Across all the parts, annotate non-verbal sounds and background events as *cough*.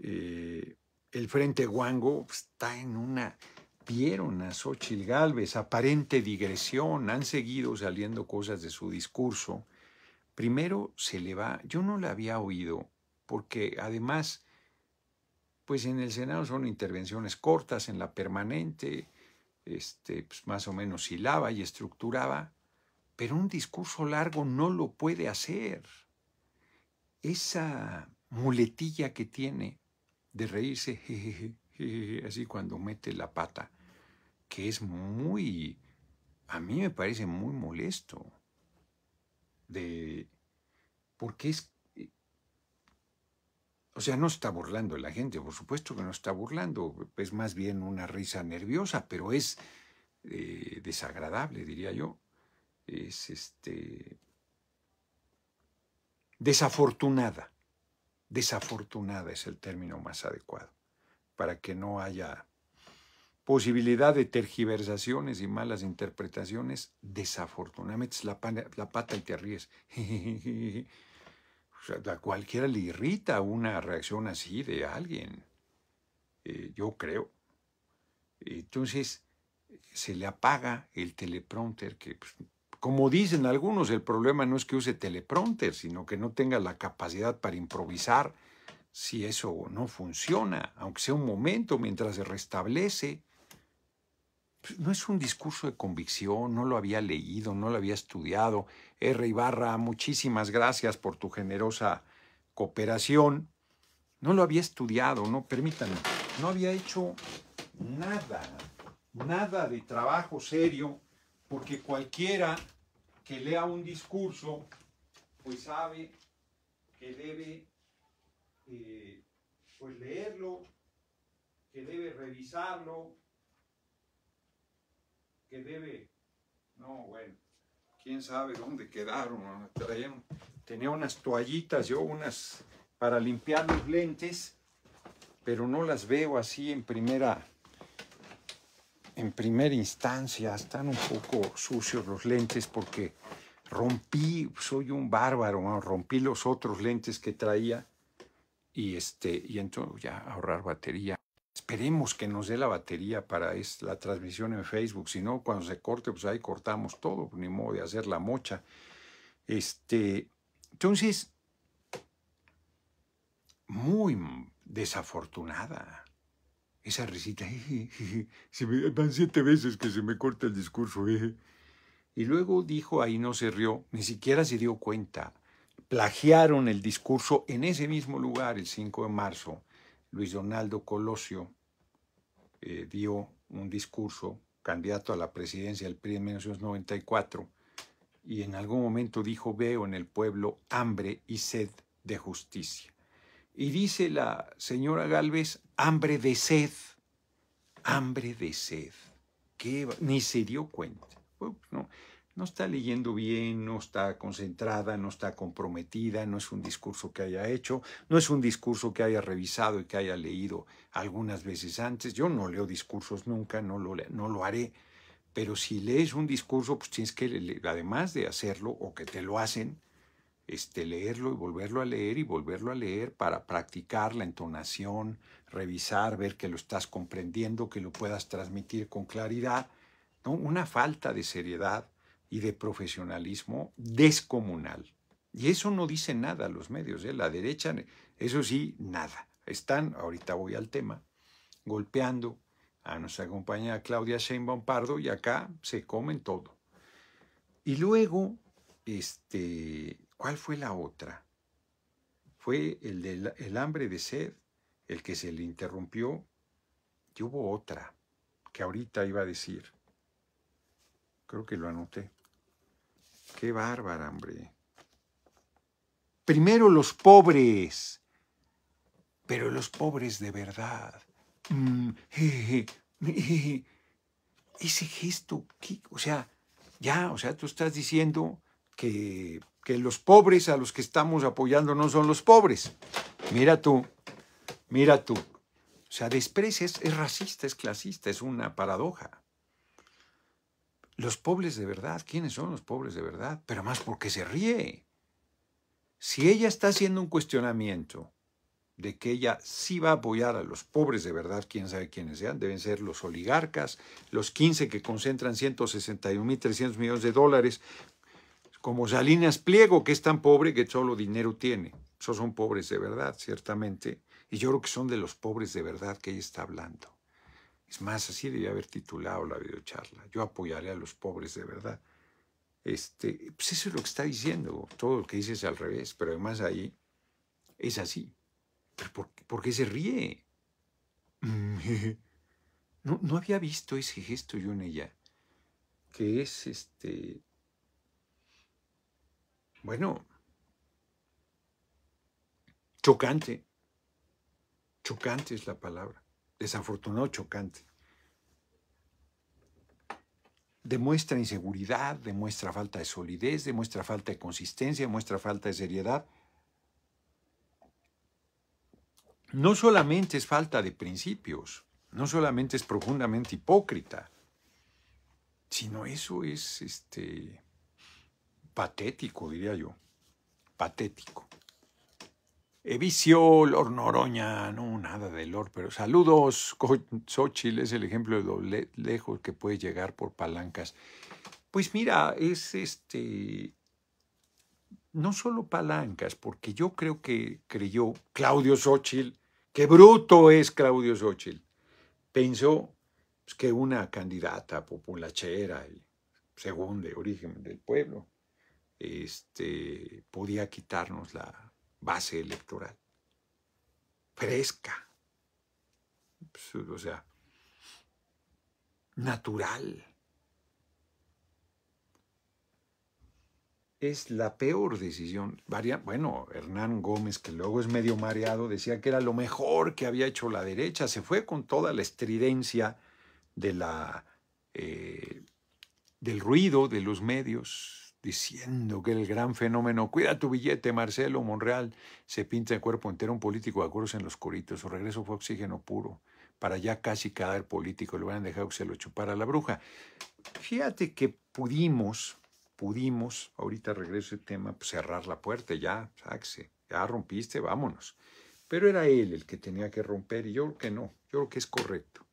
Eh, el Frente Guango está en una... Vieron a Xochitl aparente digresión, han seguido saliendo cosas de su discurso. Primero se le va, yo no la había oído, porque además, pues en el Senado son intervenciones cortas, en la permanente, este, pues más o menos hilaba y estructuraba, pero un discurso largo no lo puede hacer. Esa muletilla que tiene, de reírse, así cuando mete la pata, que es muy, a mí me parece muy molesto, de, porque es, o sea, no está burlando la gente, por supuesto que no está burlando, es más bien una risa nerviosa, pero es eh, desagradable, diría yo, es este, desafortunada desafortunada es el término más adecuado, para que no haya posibilidad de tergiversaciones y malas interpretaciones, desafortunadamente es la, pata y te ríes. *laughs* a cualquiera le irrita una reacción así de alguien, eh, yo creo. Entonces se le apaga el teleprompter, que pues, como dicen algunos, el problema no es que use teleprompter, sino que no tenga la capacidad para improvisar si eso no funciona, aunque sea un momento mientras se restablece. Pues, no es un discurso de convicción, no lo había leído, no lo había estudiado. R. Ibarra, muchísimas gracias por tu generosa cooperación. No lo había estudiado, no, permítanme, no había hecho nada, nada de trabajo serio porque cualquiera que lea un discurso, pues sabe que debe eh, pues leerlo, que debe revisarlo, que debe, no, bueno, quién sabe dónde quedaron, tenía unas toallitas, yo unas para limpiar los lentes, pero no las veo así en primera en primera instancia están un poco sucios los lentes porque rompí, soy un bárbaro, rompí los otros lentes que traía y este y entonces ya ahorrar batería. Esperemos que nos dé la batería para es, la transmisión en Facebook, si no cuando se corte pues ahí cortamos todo, ni modo de hacer la mocha. Este, entonces muy desafortunada esa risita, *laughs* se van siete veces que se me corta el discurso. Y luego dijo, ahí no se rió, ni siquiera se dio cuenta. Plagiaron el discurso en ese mismo lugar, el 5 de marzo. Luis Donaldo Colosio eh, dio un discurso, candidato a la presidencia del PRI en 1994, y en algún momento dijo, veo en el pueblo hambre y sed de justicia. Y dice la señora Galvez, hambre de sed, hambre de sed. Ni se dio cuenta. Pues no, no está leyendo bien, no está concentrada, no está comprometida, no es un discurso que haya hecho, no es un discurso que haya revisado y que haya leído algunas veces antes. Yo no leo discursos nunca, no lo, no lo haré. Pero si lees un discurso, pues tienes que, además de hacerlo o que te lo hacen, este, leerlo y volverlo a leer y volverlo a leer para practicar la entonación, revisar, ver que lo estás comprendiendo, que lo puedas transmitir con claridad. ¿no? Una falta de seriedad y de profesionalismo descomunal. Y eso no dice nada a los medios, ¿eh? la derecha, eso sí, nada. Están, ahorita voy al tema, golpeando a nuestra compañera Claudia Sheinbaum Pardo y acá se comen todo. Y luego este, ¿cuál fue la otra? Fue el del el hambre de sed, el que se le interrumpió, y hubo otra que ahorita iba a decir. Creo que lo anoté. Qué bárbara, hombre. Primero los pobres, pero los pobres de verdad. Mm, Ese gesto, o sea, ya, o sea, tú estás diciendo, que, los pobres a los que estamos apoyando no son los pobres. Mira tú, mira tú. O sea, desprecia, es racista, es clasista, es una paradoja. Los pobres de verdad, ¿quiénes son los pobres de verdad? Pero más porque se ríe. Si ella está haciendo un cuestionamiento de que ella sí va a apoyar a los pobres de verdad, quién sabe quiénes sean, deben ser los oligarcas, los 15 que concentran 161.300 millones de dólares como Salinas Pliego, que es tan pobre que solo dinero tiene. Esos son pobres de verdad, ciertamente. Y yo creo que son de los pobres de verdad que ella está hablando. Es más, así debía haber titulado la videocharla. Yo apoyaré a los pobres de verdad. Este, pues eso es lo que está diciendo. Todo lo que dice es al revés, pero además ahí es así. por, qué se ríe? *laughs* No, no había visto ese gesto yo en ella, que es este bueno, chocante. Chocante es la palabra. Desafortunado, chocante. Demuestra inseguridad, demuestra falta de solidez, demuestra falta de consistencia, demuestra falta de seriedad. No solamente es falta de principios, no solamente es profundamente hipócrita, sino eso es este patético, diría yo. Patético. Evicio, Lor Noroña, no, nada de Lor, pero saludos. Xochitl es el ejemplo de lo lejos que puede llegar por palancas. Pues mira, es este. No solo palancas, porque yo creo que creyó Claudio Xochitl, qué bruto es Claudio Xochitl. Pensó pues, que una candidata populachera según de origen del pueblo, este, podía quitarnos la base electoral. Fresca. Pues, o sea, natural. Es la peor decisión. bueno, Hernán Gómez, que luego es medio mareado, decía que era lo mejor que había hecho la derecha. Se fue con toda la estridencia de la, eh, del ruido de los medios diciendo que el gran fenómeno, cuida tu billete, Marcelo Monreal, se pinta el cuerpo entero un político de acuerdos en los coritos. Su regreso fue oxígeno puro. Para ya casi cada político, lo hubieran dejado que se lo chupara la bruja. Fíjate que pudimos, pudimos, ahorita regreso el tema, pues, cerrar la puerta, ya, saxe, ya rompiste, vámonos. Pero era él el que tenía que romper y yo creo que no, yo creo que es correcto.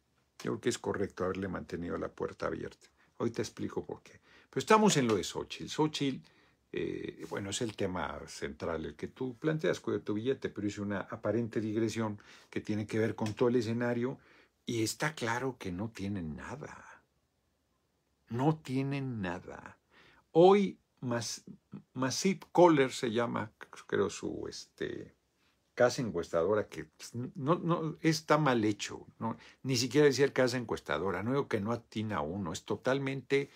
Yo creo que es correcto haberle mantenido la puerta abierta. Hoy te explico por qué. Pero estamos en lo de Xochitl. Xochitl, eh, bueno, es el tema central, el que tú planteas con tu billete, pero es una aparente digresión que tiene que ver con todo el escenario y está claro que no tienen nada. No tienen nada. Hoy Mas, Masip Kohler se llama, creo, su este, casa encuestadora, que no, está mal hecho. ni siquiera decir casa encuestadora, no digo que no atina uno, es totalmente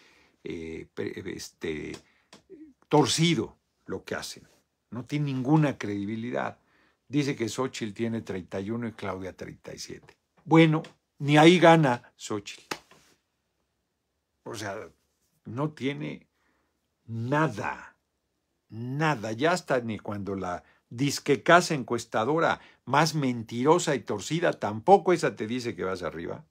eh, eh, este, torcido lo que hacen. No tiene ninguna credibilidad. Dice que Xochitl tiene 31 y Claudia 37. Bueno, ni ahí gana Xochitl. O sea, no tiene nada, nada. Ya hasta ni cuando la disque casa encuestadora más mentirosa y torcida tampoco esa te dice que vas arriba.